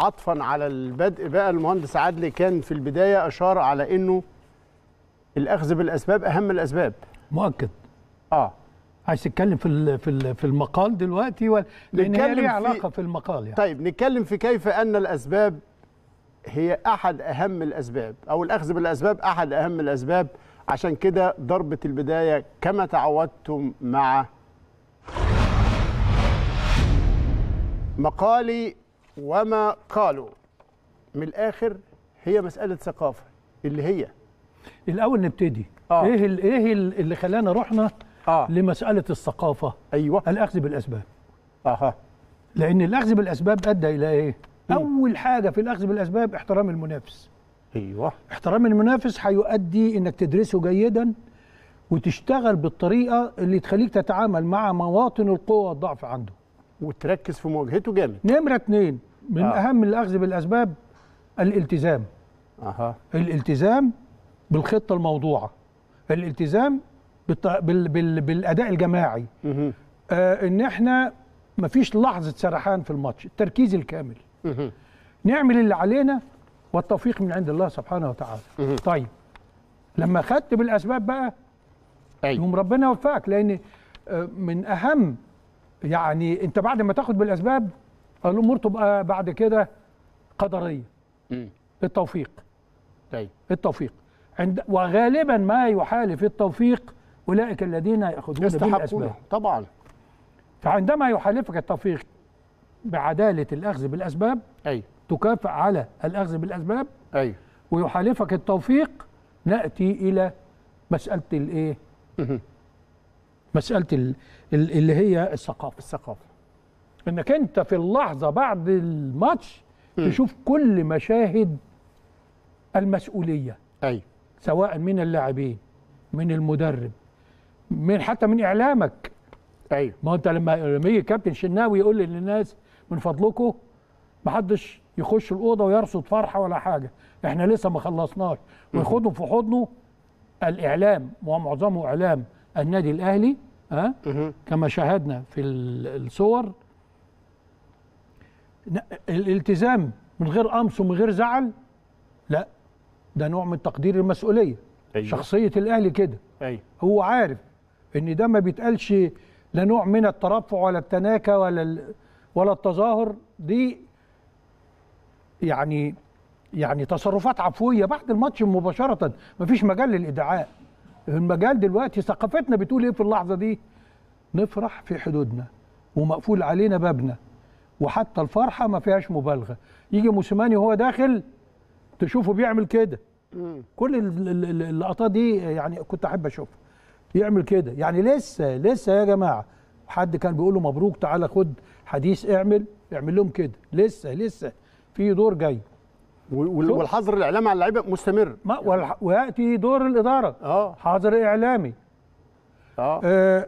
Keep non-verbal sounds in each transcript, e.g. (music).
عطفا على البدء بقى المهندس عدلي كان في البدايه اشار على انه الاخذ بالاسباب اهم الاسباب مؤكد اه عايز تتكلم في في في المقال دلوقتي ولا لان هي ليها علاقه في المقال يعني طيب نتكلم في كيف ان الاسباب هي احد اهم الاسباب او الاخذ بالاسباب احد اهم الاسباب عشان كده ضربه البدايه كما تعودتم مع مقالي وما قالوا من الاخر هي مساله ثقافه اللي هي الاول نبتدي آه. ايه ايه اللي خلانا رحنا آه. لمساله الثقافه ايوه الاخذ بالاسباب اها لان الاخذ بالاسباب ادى الى ايه م. إيه. اول حاجه في الاخذ بالاسباب احترام المنافس ايوه احترام المنافس هيؤدي انك تدرسه جيدا وتشتغل بالطريقه اللي تخليك تتعامل مع مواطن القوه والضعف عنده وتركز في مواجهته جامد نمره اتنين من آه. اهم الاخذ بالاسباب الالتزام أه. الالتزام بالخطه الموضوعه الالتزام بال بال بالاداء الجماعي مه. آه ان احنا مفيش لحظه سرحان في الماتش التركيز الكامل مه. نعمل اللي علينا والتوفيق من عند الله سبحانه وتعالى مه. طيب لما خدت بالاسباب بقى أي. يوم ربنا يوفقك لان آه، من اهم يعني انت بعد ما تاخد بالاسباب الامور تبقى بعد كده قدريه التوفيق طيب التوفيق عند وغالبا ما يحالف التوفيق اولئك الذين ياخذون بالاسباب طبعا فعندما يحالفك التوفيق بعداله الاخذ بالاسباب ايوه تكافئ على الاخذ بالاسباب ايوه ويحالفك التوفيق ناتي الى مساله الايه مساله اللي هي الثقافه الثقافه انك انت في اللحظه بعد الماتش تشوف كل مشاهد المسؤوليه ايوه سواء من اللاعبين من المدرب من حتى من اعلامك ايوه ما انت لما لما يجي كابتن شناوي يقول للناس من فضلكم ما حدش يخش الاوضه ويرصد فرحه ولا حاجه احنا لسه ما خلصناش ويخدهم في حضنه الاعلام ومعظمه اعلام النادي الاهلي ها أه؟ كما شاهدنا في الصور الالتزام من غير امس ومن غير زعل لا ده نوع من تقدير المسؤوليه أيوة. شخصيه الاهلي كده أيوة. هو عارف ان ده ما بيتقالش لا نوع من الترفع ولا التناكه ولا ولا التظاهر دي يعني يعني تصرفات عفويه بعد الماتش مباشره مفيش مجال للادعاء المجال دلوقتي ثقافتنا بتقول ايه في اللحظه دي نفرح في حدودنا ومقفول علينا بابنا وحتى الفرحه ما فيهاش مبالغه يجي موسيماني وهو داخل تشوفه بيعمل كده كل اللقطات دي يعني كنت احب اشوفها يعمل كده يعني لسه لسه يا جماعه حد كان بيقول له مبروك تعالى خد حديث اعمل اعمل لهم كده لسه لسه في دور جاي والحظر الاعلامي على اللعيبه مستمر ما وياتي دور الاداره اه حظر اعلامي اه, آه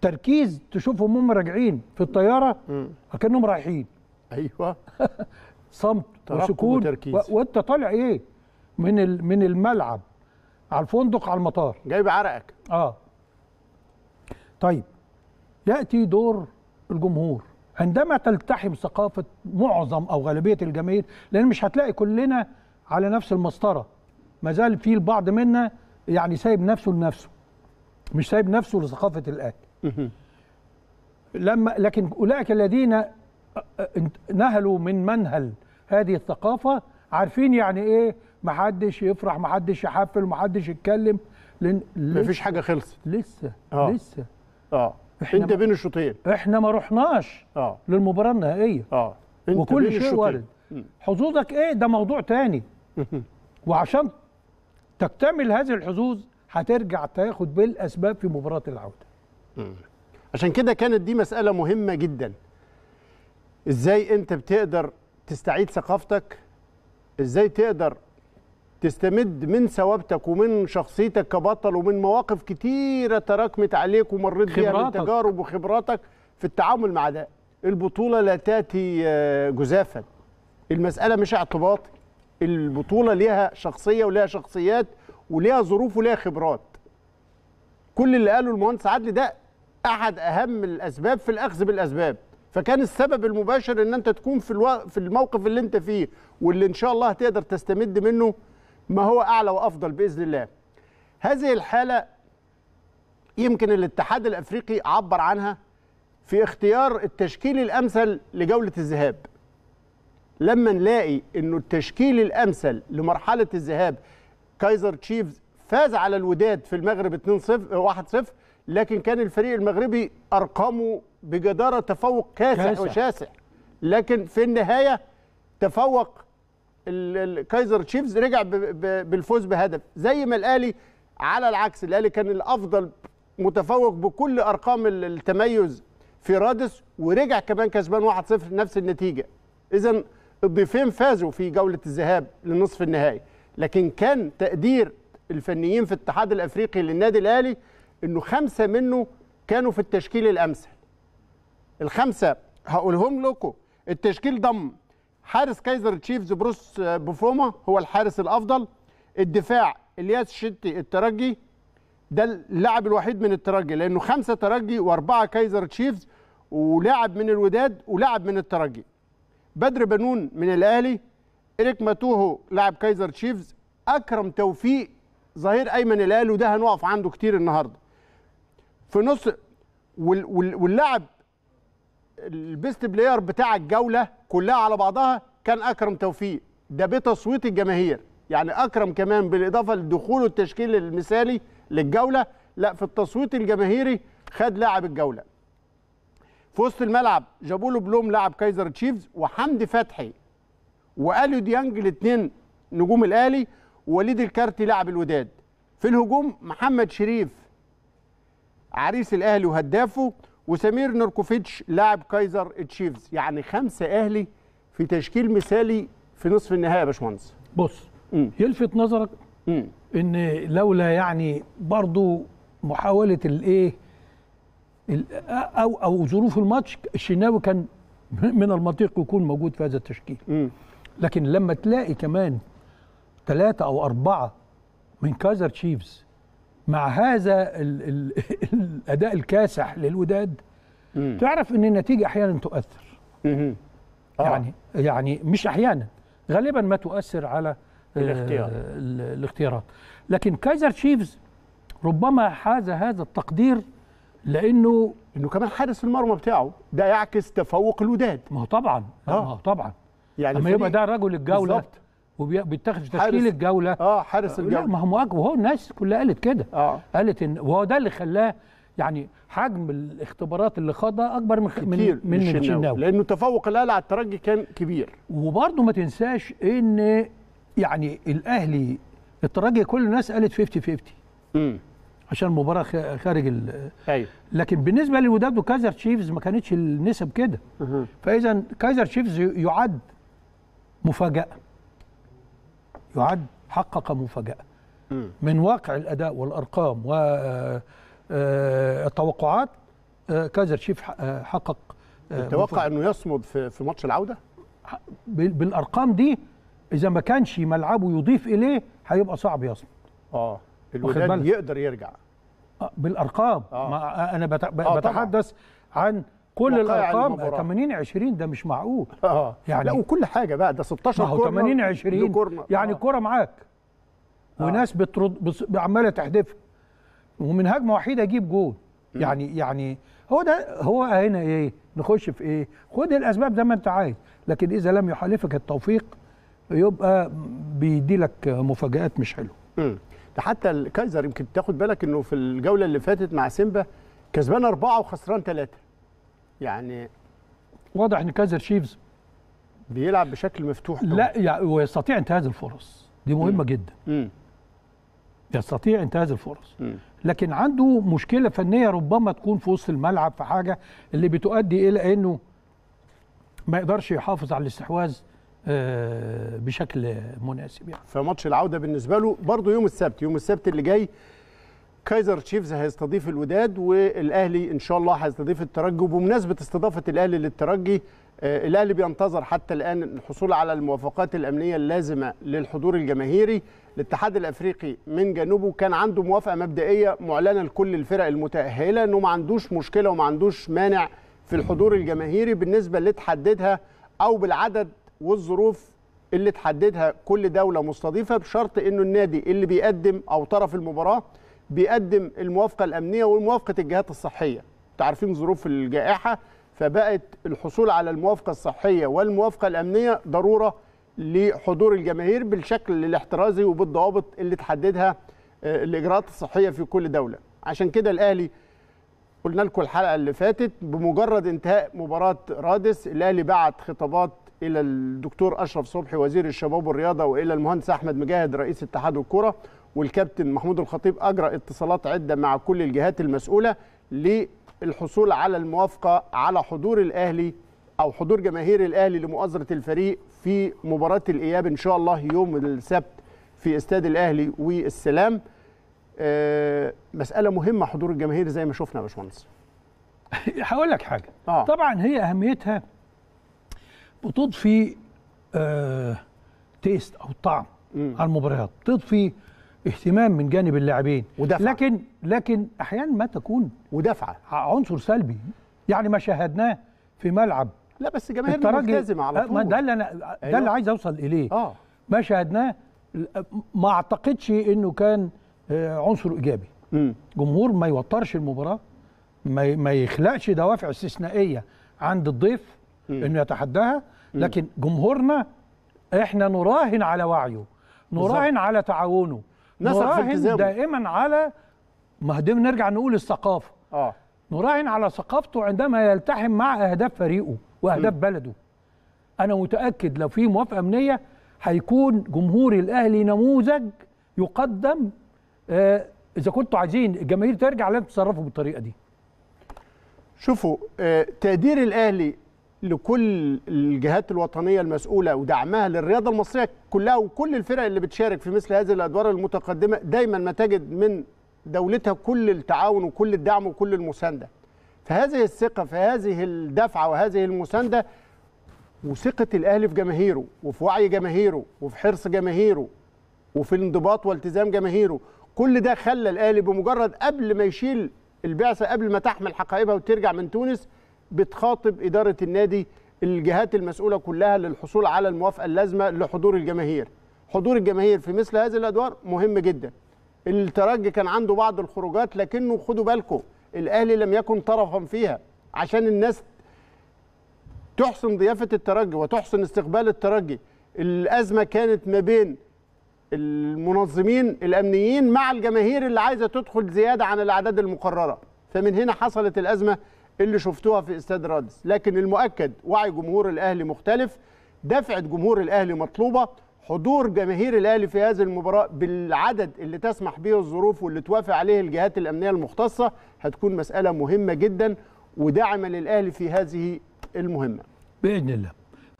تركيز تشوفهم هم راجعين في الطياره كانهم رايحين ايوه (laughs) صمت وسكون وانت طالع ايه من من الملعب على الفندق على المطار جايب عرقك اه طيب ياتي دور الجمهور عندما تلتحم ثقافه معظم او غالبيه الجماهير لان مش هتلاقي كلنا على نفس المسطره ما زال في البعض منا يعني سايب نفسه لنفسه مش سايب نفسه لثقافه الاهلي لما لكن اولئك الذين نهلوا من منهل هذه الثقافه عارفين يعني ايه محدش يفرح محدش يحفل محدش يتكلم لان مفيش حاجه خلصت لسه آه. لسه اه احنا انت بين الشوطين احنا ما رحناش اه للمباراه النهائيه اه انت وكل بين شيء وارد حظوظك ايه ده موضوع تاني وعشان تكتمل هذه الحظوظ هترجع تاخد بالاسباب في مباراه العوده عشان كده كانت دي مسألة مهمة جدا ازاي انت بتقدر تستعيد ثقافتك ازاي تقدر تستمد من ثوابتك ومن شخصيتك كبطل ومن مواقف كتيرة تراكمت عليك ومريت بيها من تجارب وخبراتك في التعامل مع ده البطولة لا تأتي آه، جزافا المسألة مش اعتباط البطولة ليها شخصية وليها شخصيات وليها ظروف وليها خبرات كل اللي قاله المهندس عدلي ده احد اهم الاسباب في الاخذ بالاسباب فكان السبب المباشر ان انت تكون في في الموقف اللي انت فيه واللي ان شاء الله هتقدر تستمد منه ما هو اعلى وافضل باذن الله هذه الحاله يمكن الاتحاد الافريقي عبر عنها في اختيار التشكيل الامثل لجوله الذهاب لما نلاقي انه التشكيل الامثل لمرحله الذهاب كايزر تشيفز فاز على الوداد في المغرب 2 0 1 0 لكن كان الفريق المغربي ارقامه بجداره تفوق كاسح كاسح. وشاسع لكن في النهايه تفوق الكايزر تشيفز رجع بالفوز بهدف زي ما الاهلي على العكس الاهلي كان الافضل متفوق بكل ارقام التميز في رادس ورجع كمان كسبان 1-0 نفس النتيجه اذا الضيفين فازوا في جوله الذهاب لنصف النهائي لكن كان تقدير الفنيين في الاتحاد الافريقي للنادي الاهلي انه خمسه منه كانوا في التشكيل الامثل الخمسه هقولهم لكم التشكيل ضم حارس كايزر تشيفز بروس آه، بوفوما هو الحارس الافضل الدفاع الياس شتي الترجي ده اللاعب الوحيد من الترجي لانه خمسه ترجي واربعه كايزر تشيفز ولاعب من الوداد ولاعب من الترجي بدر بنون من الاهلي اريك ماتوهو لاعب كايزر تشيفز اكرم توفيق ظهير ايمن الاهلي وده هنقف عنده كتير النهارده في نص واللاعب البيست بلاير بتاع الجوله كلها على بعضها كان اكرم توفيق ده بتصويت الجماهير يعني اكرم كمان بالاضافه لدخوله التشكيل المثالي للجوله لا في التصويت الجماهيري خد لاعب الجوله في وسط الملعب جابوا له بلوم لاعب كايزر تشيفز وحمدي فتحي واليو ديانج الاثنين نجوم الاهلي ووليد الكارتي لاعب الوداد في الهجوم محمد شريف عريس الاهلي وهدافه وسمير نوركوفيتش لاعب كايزر تشيفز يعني خمسه اهلي في تشكيل مثالي في نصف النهائي يا باشمهندس بص مم. يلفت نظرك مم. ان لولا يعني برضو محاوله الايه او او ظروف الماتش الشناوي كان من المنطق يكون موجود في هذا التشكيل مم. لكن لما تلاقي كمان ثلاثه او اربعه من كايزر تشيفز مع هذا الـ الـ (laughs) الاداء الكاسح للوداد مم. تعرف ان النتيجه احيانا تؤثر آه. يعني يعني مش احيانا غالبا ما تؤثر على آه، الاختيار. الاختيارات لكن كايزر تشيفز ربما حاز هذا التقدير لانه انه كمان حارس المرمى بتاعه ده يعكس تفوق الوداد ما هو طبعا آه. ما هو طبعا يعني اما يبقى ده رجل الجوله بالزبط. وبيتاخد في تشكيل الجوله اه حارس آه، الجوله ما هو واجبوا هو الناس كلها قالت كده آه. قالت ان وهو ده اللي خلاه يعني حجم الاختبارات اللي خاضها اكبر من كتير من من الشناوي لانه تفوق الاهلي على الترجي كان كبير وبرده ما تنساش ان يعني الاهلي الترجي كل الناس قالت 50 50 امم عشان المباراه خارج ال ايوه لكن بالنسبه للوداد وكايزر تشيفز ما كانتش النسب كده فاذا كايزر تشيفز يعد مفاجاه يعد حقق مفاجأة من واقع الأداء والأرقام والتوقعات آه، آه، آه، كايزر شيف حقق تتوقع انه يصمد في في ماتش العوده بالارقام دي اذا ما كانش ملعبه يضيف اليه هيبقى صعب يصمد اه الوداد يقدر يرجع بالارقام آه. ما انا بتحدث آه عن كل الارقام 80 20 ده مش معقول اه يعني لا وكل حاجه بقى ده 16 ما هو 80 20 آه. يعني الكوره كوره معاك آه. وناس بترد عماله تحدفها ومن هجمه وحيده اجيب جول يعني يعني هو ده هو هنا ايه نخش في ايه خد الاسباب زي ما انت عايز لكن اذا لم يحالفك التوفيق يبقى بيدي لك مفاجات مش حلوه ده حتى الكايزر يمكن تاخد بالك انه في الجوله اللي فاتت مع سيمبا كسبان اربعه وخسران ثلاثه يعني واضح ان كايزر شيفز بيلعب بشكل مفتوح طبعا. لا يعني ويستطيع انتهاز الفرص دي مهمه مم. جدا مم. يستطيع انتهاز الفرص مم. لكن عنده مشكله فنيه ربما تكون في وسط الملعب في حاجه اللي بتؤدي الى انه ما يقدرش يحافظ على الاستحواذ آه، بشكل مناسب يعني. فماتش العوده بالنسبه له برضه يوم السبت يوم السبت اللي جاي كايزر تشيفز هيستضيف الوداد والاهلي ان شاء الله هيستضيف الترجي وبمناسبه استضافه الاهلي للترجي آه، الاهلي بينتظر حتى الان الحصول على الموافقات الامنيه اللازمه للحضور الجماهيري الاتحاد الافريقي من جنوبه كان عنده موافقه مبدئيه معلنه لكل الفرق المتاهله انه ما عندوش مشكله وما عندوش مانع في الحضور الجماهيري بالنسبه اللي تحددها او بالعدد والظروف اللي تحددها كل دوله مستضيفه بشرط انه النادي اللي بيقدم او طرف المباراه بيقدم الموافقه الامنيه وموافقه الجهات الصحيه تعرفين ظروف الجائحه فبقت الحصول على الموافقه الصحيه والموافقه الامنيه ضروره لحضور الجماهير بالشكل الاحترازي وبالضوابط اللي تحددها آه، الاجراءات الصحيه في كل دوله عشان كده الاهلي قلنا لكم الحلقه اللي فاتت بمجرد انتهاء مباراه رادس الاهلي بعت خطابات الى الدكتور اشرف صبحي وزير الشباب والرياضه والى المهندس احمد مجاهد رئيس اتحاد الكره والكابتن محمود الخطيب اجرى اتصالات عده مع كل الجهات المسؤوله للحصول على الموافقه على حضور الاهلي او حضور جماهير الاهلي لمؤازره الفريق في مباراه الاياب ان شاء الله يوم السبت في استاد الاهلي والسلام آه، مساله مهمه حضور الجماهير زي ما شفنا يا باشمهندس (laughs) هقول لك حاجه آه. طبعا هي اهميتها بتضفي آه تيست او طعم م. على المباريات بتضفي اهتمام من جانب اللاعبين ودفع. لكن لكن احيانا ما تكون ودفعه عنصر سلبي يعني ما شاهدناه في ملعب لا بس جماهير ملتزمه على آه، طول ما ده اللي انا ده أيوة. اللي عايز اوصل اليه اه ما شاهدناه ما اعتقدش انه كان آه، عنصر ايجابي م. جمهور ما يوترش المباراه ما ما يخلقش دوافع استثنائيه عند الضيف م. انه يتحداها لكن جمهورنا احنا نراهن على وعيه نراهن على تعاونه نراهن دائما على ما نرجع نقول الثقافه اه نراهن على ثقافته عندما يلتحم مع اهداف فريقه واهداف م. بلده انا متاكد لو في موافقه امنيه هيكون جمهور الاهلي نموذج يقدم آه اذا كنتوا عايزين الجماهير ترجع لازم تتصرفوا بالطريقه دي شوفوا آه تقدير الاهلي لكل الجهات الوطنيه المسؤوله ودعمها للرياضه المصريه كلها وكل الفرق اللي بتشارك في مثل هذه الادوار المتقدمه دايما ما تجد من دولتها كل التعاون وكل الدعم وكل المسانده. فهذه الثقه في هذه الدفعه وهذه المسانده وثقه الاهلي في جماهيره وفي وعي جماهيره وفي حرص جماهيره وفي الانضباط والتزام جماهيره كل ده خلى الاهلي بمجرد قبل ما يشيل البعثه قبل ما تحمل حقائبها وترجع من تونس بتخاطب إدارة النادي الجهات المسؤولة كلها للحصول على الموافقة اللازمة لحضور الجماهير حضور الجماهير في مثل هذه الأدوار مهم جدا الترجي كان عنده بعض الخروجات لكنه خدوا بالكم الأهلي لم يكن طرفا فيها عشان الناس تحسن ضيافة الترجي وتحسن استقبال الترجي الأزمة كانت ما بين المنظمين الأمنيين مع الجماهير اللي عايزة تدخل زيادة عن الأعداد المقررة فمن هنا حصلت الأزمة اللي شفتوها في استاد رادس لكن المؤكد وعي جمهور الاهلي مختلف دفعه جمهور الاهلي مطلوبه حضور جماهير الاهلي في هذه المباراه بالعدد اللي تسمح به الظروف واللي توافق عليه الجهات الامنيه المختصه هتكون مساله مهمه جدا وداعمه للاهلي في هذه المهمه باذن الله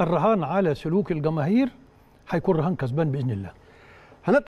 الرهان على سلوك الجماهير هيكون رهان كسبان باذن الله